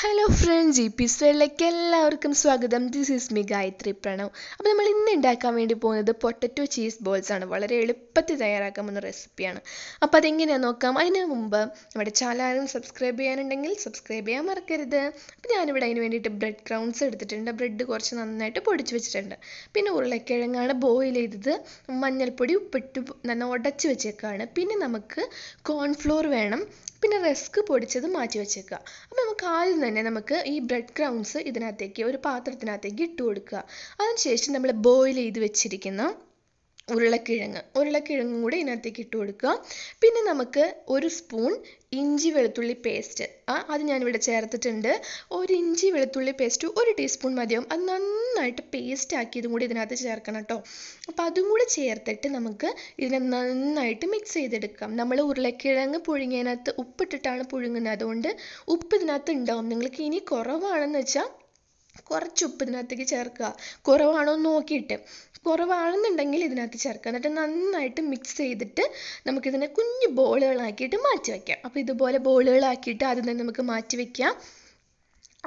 hello friends G P സ്വേലിലേക്ക് എല്ലാവർക്കും സ്വാഗതം this is me Gayathri Pranav അപ്പോൾ നമ്മൾ ഇന്ന് ഉണ്ടാക്കാൻ വേണ്ടി പോകുന്നത് പൊട്ടറ്റോ ചീസ് ബോൾസ് ആണ് വളരെ എളുപ്പത്തിൽ തയ്യാറാക്കാൻ പോകുന്ന റെസിപ്പിയാണ് അപ്പോൾ അതെങ്ങനെയാണ് നോക്കാം അതിന് മുമ്പ് നമ്മുടെ ചാനലും സബ്സ്ക്രൈബ് ചെയ്യാനുണ്ടെങ്കിൽ സബ്സ്ക്രൈബ് ചെയ്യാൻ മറക്കരുത് അപ്പോൾ ഞാനിവിടെ അതിന് വേണ്ടിയിട്ട് ബ്രെഡ് ക്രൗൺസ് എടുത്തിട്ടുണ്ട് ബ്രെഡ് കുറച്ച് നന്നായിട്ട് പൊടിച്ച് വെച്ചിട്ടുണ്ട് പിന്നെ ഉരുളക്കിഴങ്ങാണ് ബോയിൽ ചെയ്തത് മഞ്ഞൾപ്പൊടി ഉപ്പിട്ട് നന്ന ഉടച്ച് വെച്ചേക്കാണ് പിന്നെ നമുക്ക് കോൺഫ്ലോർ വേണം പിന്നെ റസ്ക് പൊടിച്ചത് മാറ്റി വെച്ചേക്കുക അപ്പോൾ നമുക്ക് ആദ്യം തന്നെ നമുക്ക് ഈ ബ്രെഡ് ക്രൗൺസ് ഇതിനകത്തേക്ക് ഒരു പാത്രത്തിനകത്തേക്ക് ഇട്ട് കൊടുക്കുക അതിനുശേഷം നമ്മൾ ബോയിൽ ചെയ്ത് വെച്ചിരിക്കുന്ന ഉരുളക്കിഴങ്ങ് ഉരുളക്കിഴങ്ങും കൂടി ഇതിനകത്തേക്ക് ഇട്ട് കൊടുക്കുക പിന്നെ നമുക്ക് ഒരു സ്പൂൺ ഇഞ്ചി വെളുത്തുള്ളി പേസ്റ്റ് ആ അത് ഞാനിവിടെ ചേർത്തിട്ടുണ്ട് ഒരു ഇഞ്ചി വെളുത്തുള്ളി പേസ്റ്റ് ഒരു ടീസ്പൂൺ മതിയാവും അത് നന്നായി നന്നായിട്ട് പേസ്റ്റ് ഇതും കൂടി ഇതിനകത്ത് ചേർക്കണം കേട്ടോ അപ്പോൾ അതും കൂടി ചേർത്തിട്ട് നമുക്ക് ഇതിനെ നന്നായിട്ട് മിക്സ് ചെയ്തെടുക്കാം നമ്മൾ ഉരുളക്കിഴങ്ങ് പുഴുങ്ങിയതിനകത്ത് ഉപ്പിട്ടിട്ടാണ് പുഴുങ്ങുന്നത് അതുകൊണ്ട് ഉപ്പ് ഇതിനകത്ത് ഉണ്ടാവും നിങ്ങൾക്ക് ഇനി കുറവാണെന്ന് വെച്ചാൽ കുറച്ച് ഉപ്പ് ഇതിനകത്തേക്ക് ചേർക്കുക കുറവാണോ എന്ന് നോക്കിയിട്ട് കുറവാണെന്നുണ്ടെങ്കിൽ ഇതിനകത്ത് ചേർക്കുക എന്നിട്ട് നന്നായിട്ട് മിക്സ് ചെയ്തിട്ട് നമുക്കിതിനെ കുഞ്ഞു ബോളുകളാക്കിയിട്ട് മാറ്റി വയ്ക്കാം അപ്പോൾ ഇതുപോലെ ബോളുകളാക്കിയിട്ട് അതിൽ നിന്ന് നമുക്ക് മാറ്റി വയ്ക്കാം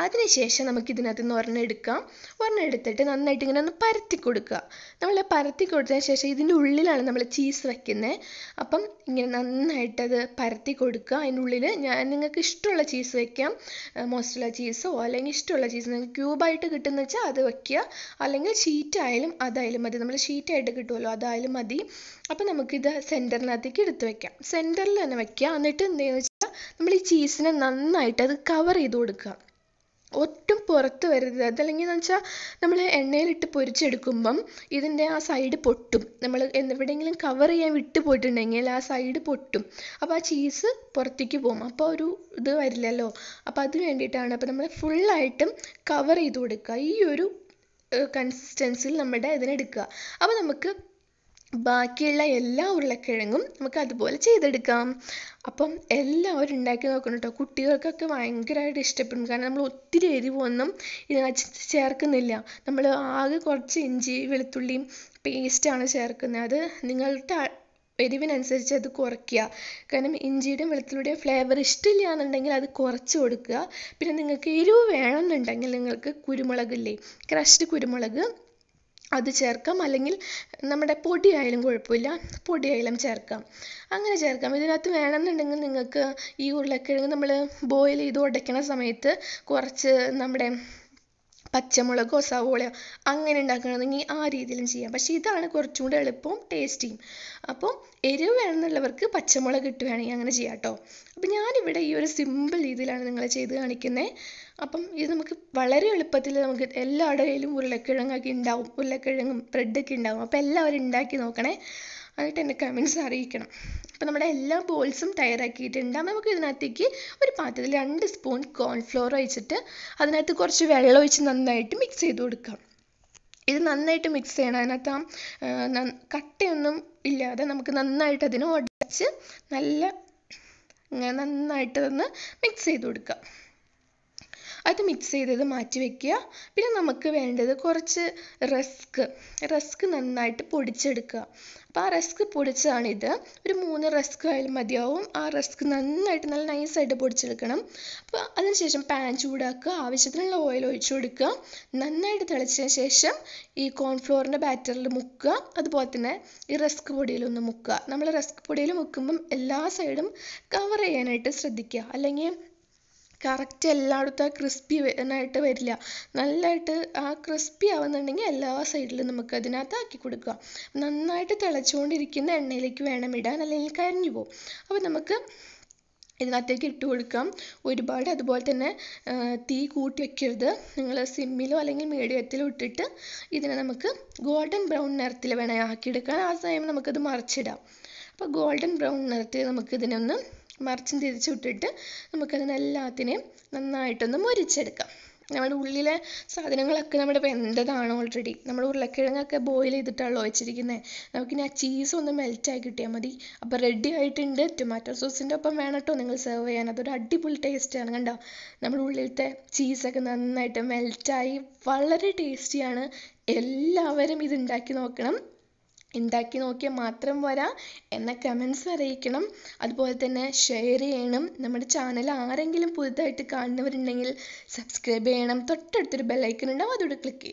അതിനുശേഷം നമുക്ക് ഇതിനകത്ത് നിന്ന് ഒരെണ്ണം എടുക്കാം ഒരെണ്ണം എടുത്തിട്ട് നന്നായിട്ട് ഇങ്ങനെ ഒന്ന് പരത്തി കൊടുക്കുക നമ്മൾ പരത്തി കൊടുത്തതിന് ശേഷം ഇതിൻ്റെ ഉള്ളിലാണ് നമ്മൾ ചീസ് വയ്ക്കുന്നത് അപ്പം ഇങ്ങനെ നന്നായിട്ട് അത് പരത്തി കൊടുക്കുക അതിൻ്റെ ഉള്ളിൽ ഞാൻ നിങ്ങൾക്ക് ഇഷ്ടമുള്ള ചീസ് വയ്ക്കാം മോസ്റ്ററല ചീസോ അല്ലെങ്കിൽ ഇഷ്ടമുള്ള ചീസ് നിങ്ങൾക്ക് ക്യൂബായിട്ട് കിട്ടുന്ന വെച്ചാൽ അത് വയ്ക്കുക അല്ലെങ്കിൽ ഷീറ്റായാലും അതായാലും മതി നമ്മൾ ഷീറ്റായിട്ട് കിട്ടുമല്ലോ അതായാലും മതി അപ്പം നമുക്കിത് സെൻറ്ററിനകത്തേക്ക് എടുത്ത് വയ്ക്കാം സെൻറ്ററിൽ തന്നെ വയ്ക്കുക എന്നിട്ട് എന്താണെന്ന് വെച്ചാൽ നമ്മൾ ഈ ചീസിനെ നന്നായിട്ട് അത് കവർ ചെയ്ത് കൊടുക്കുക ഒട്ടും പുറത്ത് വരരുത് അതല്ലെങ്കിൽ എന്ന് വെച്ചാൽ നമ്മൾ എണ്ണയിലിട്ട് പൊരിച്ചെടുക്കുമ്പം ഇതിൻ്റെ ആ സൈഡ് പൊട്ടും നമ്മൾ എവിടെയെങ്കിലും കവർ ചെയ്യാൻ വിട്ട് പോയിട്ടുണ്ടെങ്കിൽ ആ സൈഡ് പൊട്ടും അപ്പോൾ ആ ചീസ് പുറത്തേക്ക് പോകും അപ്പോൾ ഒരു ഇത് വരില്ലല്ലോ അപ്പോൾ അത് വേണ്ടിയിട്ടാണ് അപ്പോൾ നമ്മൾ ഫുള്ളായിട്ടും കവർ ചെയ്ത് കൊടുക്കുക ഈ ഒരു കൺസിസ്റ്റൻസിയിൽ നമ്മുടെ ഇതിനെടുക്കുക അപ്പോൾ നമുക്ക് ബാക്കിയുള്ള എല്ലാ ഉരുളക്കിഴങ്ങും നമുക്ക് അതുപോലെ ചെയ്തെടുക്കാം അപ്പം എല്ലാവരും ഉണ്ടാക്കി നോക്കണം കേട്ടോ കുട്ടികൾക്കൊക്കെ ഭയങ്കരമായിട്ട് ഇഷ്ടപ്പെടും കാരണം നമ്മൾ ഒത്തിരി എരിവൊന്നും ഇതിനകത്ത് ചേർക്കുന്നില്ല നമ്മൾ ആകെ കുറച്ച് ഇഞ്ചി വെളുത്തുള്ളിയും പേസ്റ്റാണ് ചേർക്കുന്നത് അത് നിങ്ങളുടെ എരിവിനനുസരിച്ച് അത് കുറയ്ക്കുക കാരണം ഇഞ്ചിയുടെയും വെളുത്തുള്ളിയുടെയും ഫ്ലേവർ ഇഷ്ടമില്ല എന്നുണ്ടെങ്കിൽ അത് കുറച്ച് കൊടുക്കുക പിന്നെ നിങ്ങൾക്ക് എരിവ് വേണമെന്നുണ്ടെങ്കിൽ നിങ്ങൾക്ക് കുരുമുളകില്ലേ ക്രഷ്ഡ് കുരുമുളക് അത് ചേർക്കാം അല്ലെങ്കിൽ നമ്മുടെ പൊടിയായാലും കുഴപ്പമില്ല പൊടിയായാലും ചേർക്കാം അങ്ങനെ ചേർക്കാം ഇതിനകത്ത് വേണമെന്നുണ്ടെങ്കിൽ നിങ്ങൾക്ക് ഈ ഉരുളക്കിഴങ്ങ് നമ്മൾ ബോയിൽ ചെയ്ത് ഉടയ്ക്കണ സമയത്ത് കുറച്ച് നമ്മുടെ പച്ചമുളകോ സവോളയോ അങ്ങനെ ഉണ്ടാക്കണമെങ്കിൽ ആ രീതിയിലും ചെയ്യാം പക്ഷേ ഇതാണ് കുറച്ചും കൂടെ എളുപ്പവും ടേസ്റ്റിയും അപ്പോൾ എരിവ് വേണമെന്നുള്ളവർക്ക് പച്ചമുളക് ഇട്ട് അങ്ങനെ ചെയ്യാം കേട്ടോ ഞാൻ ഞാനിവിടെ ഈ ഒരു സിമ്പിൾ രീതിയിലാണ് നിങ്ങളെ ചെയ്ത് കാണിക്കുന്നത് അപ്പം ഇത് നമുക്ക് വളരെ എളുപ്പത്തിൽ നമുക്ക് എല്ലായിടയിലും ഉരുളക്കിഴങ്ങൊക്കെ ഉണ്ടാവും ഉരുളക്കിഴങ്ങും ബ്രെഡൊക്കെ ഉണ്ടാവും അപ്പോൾ എല്ലാവരും ഉണ്ടാക്കി നോക്കണേ എന്നിട്ട് എന്നെ കമൻസ് അറിയിക്കണം അപ്പോൾ നമ്മുടെ എല്ലാ ബോൾസും തയ്യാറാക്കിയിട്ടുണ്ട് അപ്പോൾ നമുക്ക് ഇതിനകത്തേക്ക് ഒരു പാത്രത്തിൽ രണ്ട് സ്പൂൺ കോൺഫ്ലോർ ഒഴിച്ചിട്ട് അതിനകത്ത് കുറച്ച് വെള്ളം ഒഴിച്ച് നന്നായിട്ട് മിക്സ് ചെയ്ത് കൊടുക്കാം ഇത് നന്നായിട്ട് മിക്സ് ചെയ്യണം അതിനകത്ത് ആ കട്ടയൊന്നും ഇല്ലാതെ നമുക്ക് നന്നായിട്ട് അതിനെ ഉടച്ച് നല്ല നന്നായിട്ട് ഒന്ന് മിക്സ് ചെയ്ത് കൊടുക്കാം അത് മിക്സ് ചെയ്തത് മാറ്റി വെക്കുക പിന്നെ നമുക്ക് വേണ്ടത് കുറച്ച് റസ്ക് റസ്ക് നന്നായിട്ട് പൊടിച്ചെടുക്കുക അപ്പോൾ ആ റസ്ക് പൊടിച്ചതാണിത് ഒരു മൂന്ന് റസ്ക് ആയാലും മതിയാവും ആ റസ്ക് നന്നായിട്ട് നല്ല നൈസായിട്ട് പൊടിച്ചെടുക്കണം അപ്പോൾ അതിനുശേഷം പാൻ ചൂടാക്കുക ആവശ്യത്തിനുള്ള ഓയിൽ ഒഴിച്ചു കൊടുക്കുക നന്നായിട്ട് തിളച്ചതിന് ശേഷം ഈ കോൺഫ്ലോറിൻ്റെ ബാറ്ററിൽ മുക്കുക അതുപോലെ തന്നെ ഈ റസ്ക് പൊടിയിലൊന്ന് മുക്കുക നമ്മൾ റസ്ക് പൊടിയിൽ മുക്കുമ്പം എല്ലാ സൈഡും കവർ ചെയ്യാനായിട്ട് ശ്രദ്ധിക്കുക അല്ലെങ്കിൽ കറക്റ്റ് എല്ലായിടത്തും ആ ക്രിസ്പി ആയിട്ട് വരില്ല നല്ലതായിട്ട് ആ ക്രിസ്പി ആവുന്നുണ്ടെങ്കിൽ എല്ലാ സൈഡിലും നമുക്ക് അതിനകത്ത് ആക്കി കൊടുക്കുക നന്നായിട്ട് തിളച്ചുകൊണ്ടിരിക്കുന്ന എണ്ണയിലേക്ക് വേണം ഇടാൻ അല്ലെങ്കിൽ കരിഞ്ഞു പോകും അപ്പോൾ നമുക്ക് ഇതിനകത്തേക്ക് ഇട്ട് കൊടുക്കാം ഒരുപാട് അതുപോലെ തന്നെ തീ കൂട്ടി വെക്കരുത് നിങ്ങൾ സിമ്മിലോ അല്ലെങ്കിൽ മീഡിയത്തിലോ ഇട്ടിട്ട് ഇതിനെ നമുക്ക് ഗോൾഡൻ ബ്രൗൺ നിറത്തിൽ വേണേൽ ആക്കിയെടുക്കാൻ ആ സമയം നമുക്കത് മറിച്ചിടാം അപ്പോൾ ഗോൾഡൻ ബ്രൗൺ നിറത്തിൽ നമുക്ക് നമുക്കിതിനൊന്ന് മറിച്ചും തിരിച്ചു ഇട്ടിട്ട് നമുക്കതിനെ എല്ലാത്തിനെയും നന്നായിട്ടൊന്ന് മൊരിച്ചെടുക്കാം നമ്മുടെ ഉള്ളിലെ സാധനങ്ങളൊക്കെ നമ്മുടെ വെന്തതാണ് ഓൾറെഡി നമ്മൾ ഉരുളക്കിഴങ്ങൊക്കെ ബോയിൽ ചെയ്തിട്ടാണല്ലോ വെച്ചിരിക്കുന്നത് നമുക്കിനി ആ ചീസ് ഒന്ന് മെൽറ്റായി കിട്ടിയാൽ മതി അപ്പോൾ റെഡി ആയിട്ടുണ്ട് ടൊമാറ്റോ സോസിൻ്റെ ഒപ്പം വേണം കേട്ടോ നിങ്ങൾ സെർവ് ചെയ്യാൻ അതൊരു അടിപൊളി ടേസ്റ്റാണ് കണ്ടോ നമ്മുടെ ഉള്ളിലത്തെ ചീസൊക്കെ നന്നായിട്ട് മെൽറ്റായി വളരെ ടേസ്റ്റിയാണ് എല്ലാവരും ഇത് ഉണ്ടാക്കി നോക്കണം ഉണ്ടാക്കി നോക്കിയാൽ മാത്രം വരാ എന്ന കമൻസ് അറിയിക്കണം അതുപോലെ തന്നെ ഷെയർ ചെയ്യണം നമ്മുടെ ചാനൽ ആരെങ്കിലും പുതുതായിട്ട് കാണുന്നവരുണ്ടെങ്കിൽ സബ്സ്ക്രൈബ് ചെയ്യണം തൊട്ടടുത്തൊരു ബെൽ ഐക്കൺ ഉണ്ടാവും അതൂടെ ക്ലിക്ക് ചെയ്യണം